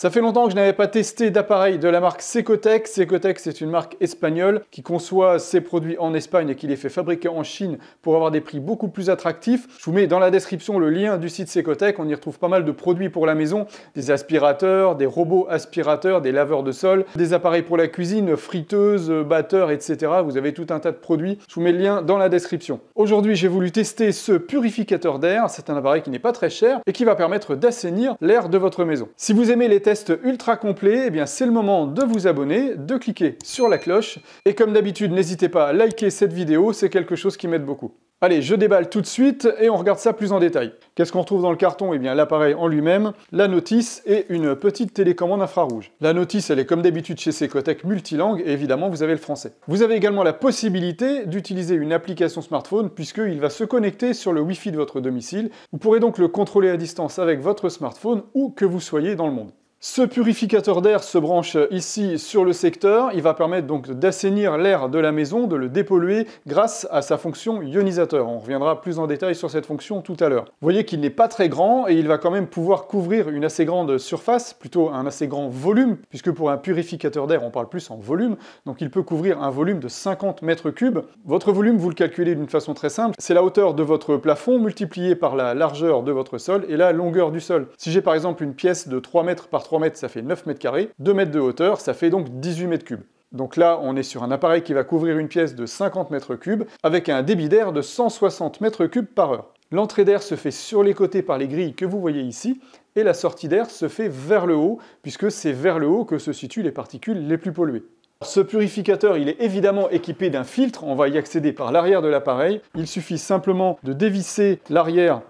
Ça fait longtemps que je n'avais pas testé d'appareil de la marque Secotec. Secotec, c'est une marque espagnole qui conçoit ses produits en Espagne et qui les fait fabriquer en Chine pour avoir des prix beaucoup plus attractifs. Je vous mets dans la description le lien du site Secotec. On y retrouve pas mal de produits pour la maison, des aspirateurs, des robots aspirateurs, des laveurs de sol, des appareils pour la cuisine, friteuses, batteurs, etc. Vous avez tout un tas de produits. Je vous mets le lien dans la description. Aujourd'hui, j'ai voulu tester ce purificateur d'air. C'est un appareil qui n'est pas très cher et qui va permettre d'assainir l'air de votre maison. Si vous aimez les ultra complet, et eh bien c'est le moment de vous abonner, de cliquer sur la cloche. Et comme d'habitude, n'hésitez pas à liker cette vidéo, c'est quelque chose qui m'aide beaucoup. Allez, je déballe tout de suite et on regarde ça plus en détail. Qu'est-ce qu'on retrouve dans le carton et eh bien l'appareil en lui-même, la notice et une petite télécommande infrarouge. La notice, elle est comme d'habitude chez Secotec multilingue et évidemment vous avez le français. Vous avez également la possibilité d'utiliser une application smartphone puisqu'il va se connecter sur le wifi de votre domicile. Vous pourrez donc le contrôler à distance avec votre smartphone où que vous soyez dans le monde. Ce purificateur d'air se branche ici sur le secteur, il va permettre donc d'assainir l'air de la maison, de le dépolluer grâce à sa fonction ionisateur. On reviendra plus en détail sur cette fonction tout à l'heure. Vous voyez qu'il n'est pas très grand et il va quand même pouvoir couvrir une assez grande surface, plutôt un assez grand volume, puisque pour un purificateur d'air on parle plus en volume, donc il peut couvrir un volume de 50 mètres cubes. Votre volume vous le calculez d'une façon très simple, c'est la hauteur de votre plafond multipliée par la largeur de votre sol et la longueur du sol. Si j'ai par exemple une pièce de 3 mètres par 3 3 mètres, ça fait 9 mètres carrés. 2 mètres de hauteur, ça fait donc 18 mètres cubes. Donc là, on est sur un appareil qui va couvrir une pièce de 50 mètres cubes avec un débit d'air de 160 mètres cubes par heure. L'entrée d'air se fait sur les côtés par les grilles que vous voyez ici, et la sortie d'air se fait vers le haut, puisque c'est vers le haut que se situent les particules les plus polluées. Ce purificateur, il est évidemment équipé d'un filtre, on va y accéder par l'arrière de l'appareil. Il suffit simplement de dévisser l'arrière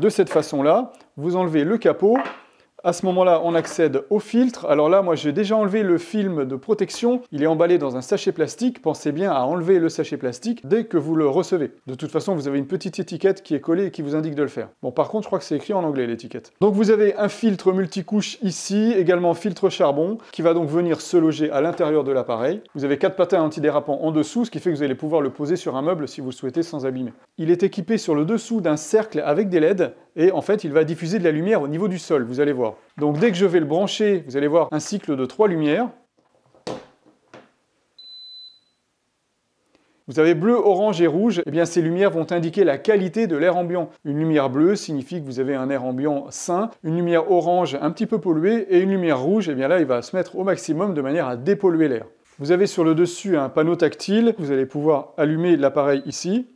de cette façon-là, vous enlevez le capot, à ce moment-là, on accède au filtre. Alors là, moi, j'ai déjà enlevé le film de protection. Il est emballé dans un sachet plastique. Pensez bien à enlever le sachet plastique dès que vous le recevez. De toute façon, vous avez une petite étiquette qui est collée et qui vous indique de le faire. Bon, par contre, je crois que c'est écrit en anglais, l'étiquette. Donc, vous avez un filtre multicouche ici, également filtre charbon, qui va donc venir se loger à l'intérieur de l'appareil. Vous avez quatre patins antidérapants en dessous, ce qui fait que vous allez pouvoir le poser sur un meuble si vous le souhaitez sans abîmer. Il est équipé sur le dessous d'un cercle avec des LED et en fait, il va diffuser de la lumière au niveau du sol, vous allez voir. Donc dès que je vais le brancher, vous allez voir un cycle de trois lumières. Vous avez bleu, orange et rouge, et eh bien ces lumières vont indiquer la qualité de l'air ambiant. Une lumière bleue signifie que vous avez un air ambiant sain, une lumière orange un petit peu polluée et une lumière rouge, et eh bien là il va se mettre au maximum de manière à dépolluer l'air. Vous avez sur le dessus un panneau tactile, vous allez pouvoir allumer l'appareil ici,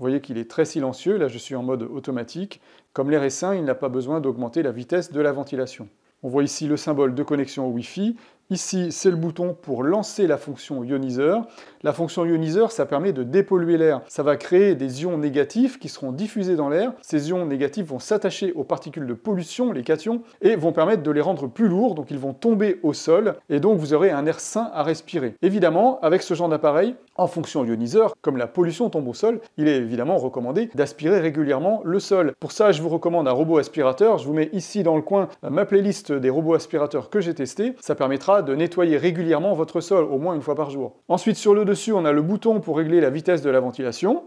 vous voyez qu'il est très silencieux, là je suis en mode automatique. Comme l'air est sain, il n'a pas besoin d'augmenter la vitesse de la ventilation. On voit ici le symbole de connexion Wi-Fi Ici, c'est le bouton pour lancer la fonction ioniseur. La fonction ioniseur, ça permet de dépolluer l'air. Ça va créer des ions négatifs qui seront diffusés dans l'air. Ces ions négatifs vont s'attacher aux particules de pollution, les cations, et vont permettre de les rendre plus lourds, donc ils vont tomber au sol, et donc vous aurez un air sain à respirer. Évidemment, avec ce genre d'appareil, en fonction ioniseur, comme la pollution tombe au sol, il est évidemment recommandé d'aspirer régulièrement le sol. Pour ça, je vous recommande un robot aspirateur. Je vous mets ici dans le coin ma playlist des robots aspirateurs que j'ai testés. Ça permettra de nettoyer régulièrement votre sol, au moins une fois par jour. Ensuite, sur le dessus, on a le bouton pour régler la vitesse de la ventilation.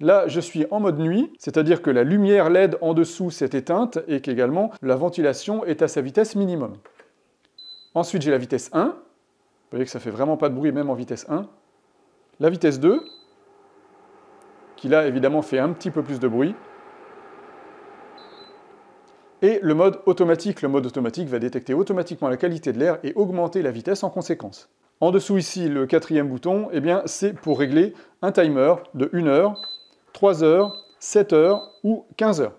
Là, je suis en mode nuit, c'est-à-dire que la lumière LED en dessous s'est éteinte et qu'également la ventilation est à sa vitesse minimum. Ensuite, j'ai la vitesse 1. Vous voyez que ça fait vraiment pas de bruit, même en vitesse 1. La vitesse 2, qui là, évidemment, fait un petit peu plus de bruit et le mode automatique. Le mode automatique va détecter automatiquement la qualité de l'air et augmenter la vitesse en conséquence. En dessous ici, le quatrième bouton, eh bien c'est pour régler un timer de 1 heure, 3 heures, 7 heures ou 15 heures.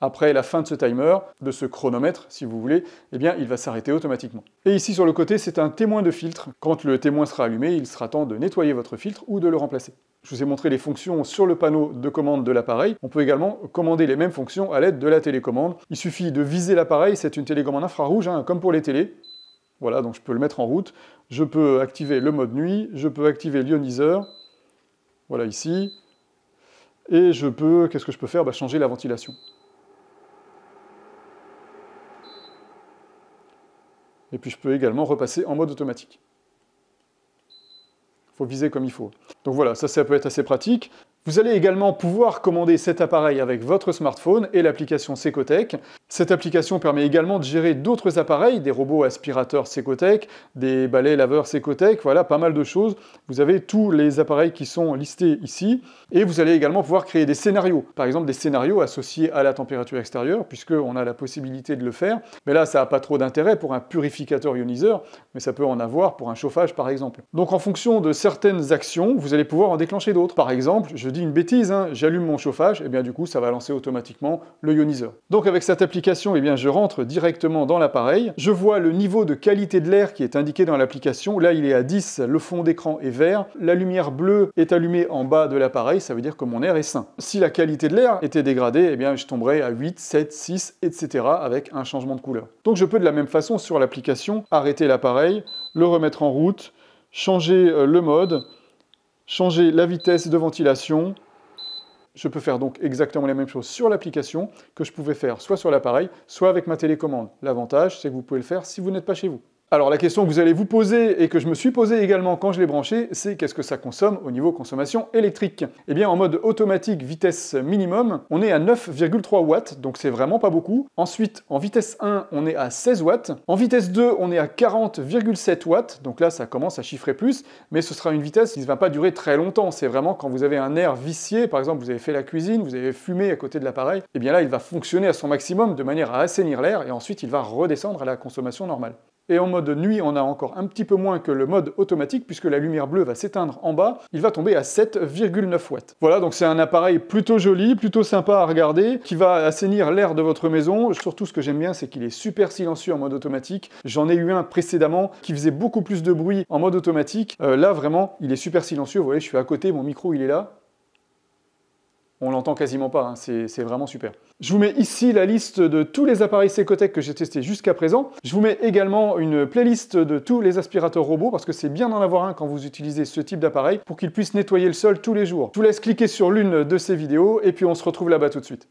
Après la fin de ce timer, de ce chronomètre si vous voulez, eh bien il va s'arrêter automatiquement. Et ici sur le côté, c'est un témoin de filtre. Quand le témoin sera allumé, il sera temps de nettoyer votre filtre ou de le remplacer. Je vous ai montré les fonctions sur le panneau de commande de l'appareil. On peut également commander les mêmes fonctions à l'aide de la télécommande. Il suffit de viser l'appareil, c'est une télécommande infrarouge, hein, comme pour les télés. Voilà, donc je peux le mettre en route. Je peux activer le mode nuit, je peux activer l'ioniseur. Voilà ici. Et je peux, qu'est-ce que je peux faire bah, Changer la ventilation. Et puis je peux également repasser en mode automatique faut viser comme il faut. Donc voilà, ça, ça peut être assez pratique. Vous allez également pouvoir commander cet appareil avec votre smartphone et l'application Secotec. Cette application permet également de gérer d'autres appareils, des robots aspirateurs Secotec, des balais laveurs Secotec, voilà, pas mal de choses. Vous avez tous les appareils qui sont listés ici, et vous allez également pouvoir créer des scénarios. Par exemple, des scénarios associés à la température extérieure, puisqu'on a la possibilité de le faire. Mais là, ça n'a pas trop d'intérêt pour un purificateur ioniseur, mais ça peut en avoir pour un chauffage, par exemple. Donc, en fonction de certaines actions, vous allez pouvoir en déclencher d'autres. Par exemple, je dis une bêtise, hein, j'allume mon chauffage, et bien du coup, ça va lancer automatiquement le ioniseur. Donc, avec cette application, eh bien, je rentre directement dans l'appareil. Je vois le niveau de qualité de l'air qui est indiqué dans l'application. Là, il est à 10, le fond d'écran est vert. La lumière bleue est allumée en bas de l'appareil, ça veut dire que mon air est sain. Si la qualité de l'air était dégradée, eh bien, je tomberais à 8, 7, 6, etc. avec un changement de couleur. Donc je peux de la même façon, sur l'application, arrêter l'appareil, le remettre en route, changer euh, le mode, changer la vitesse de ventilation, je peux faire donc exactement la même chose sur l'application que je pouvais faire soit sur l'appareil, soit avec ma télécommande. L'avantage, c'est que vous pouvez le faire si vous n'êtes pas chez vous. Alors la question que vous allez vous poser et que je me suis posé également quand je l'ai branché, c'est qu'est-ce que ça consomme au niveau consommation électrique Eh bien en mode automatique vitesse minimum, on est à 9,3 watts, donc c'est vraiment pas beaucoup. Ensuite en vitesse 1, on est à 16 watts. En vitesse 2, on est à 40,7 watts, donc là ça commence à chiffrer plus, mais ce sera une vitesse qui ne va pas durer très longtemps. C'est vraiment quand vous avez un air vicié, par exemple vous avez fait la cuisine, vous avez fumé à côté de l'appareil, eh bien là il va fonctionner à son maximum de manière à assainir l'air et ensuite il va redescendre à la consommation normale. Et en mode nuit, on a encore un petit peu moins que le mode automatique, puisque la lumière bleue va s'éteindre en bas, il va tomber à 7,9 watts. Voilà, donc c'est un appareil plutôt joli, plutôt sympa à regarder, qui va assainir l'air de votre maison. Surtout, ce que j'aime bien, c'est qu'il est super silencieux en mode automatique. J'en ai eu un précédemment qui faisait beaucoup plus de bruit en mode automatique. Euh, là, vraiment, il est super silencieux. Vous voyez, je suis à côté, mon micro, il est là on l'entend quasiment pas, hein. c'est vraiment super. Je vous mets ici la liste de tous les appareils SecoTech que j'ai testés jusqu'à présent. Je vous mets également une playlist de tous les aspirateurs robots parce que c'est bien d'en avoir un quand vous utilisez ce type d'appareil pour qu'il puisse nettoyer le sol tous les jours. Je vous laisse cliquer sur l'une de ces vidéos et puis on se retrouve là-bas tout de suite.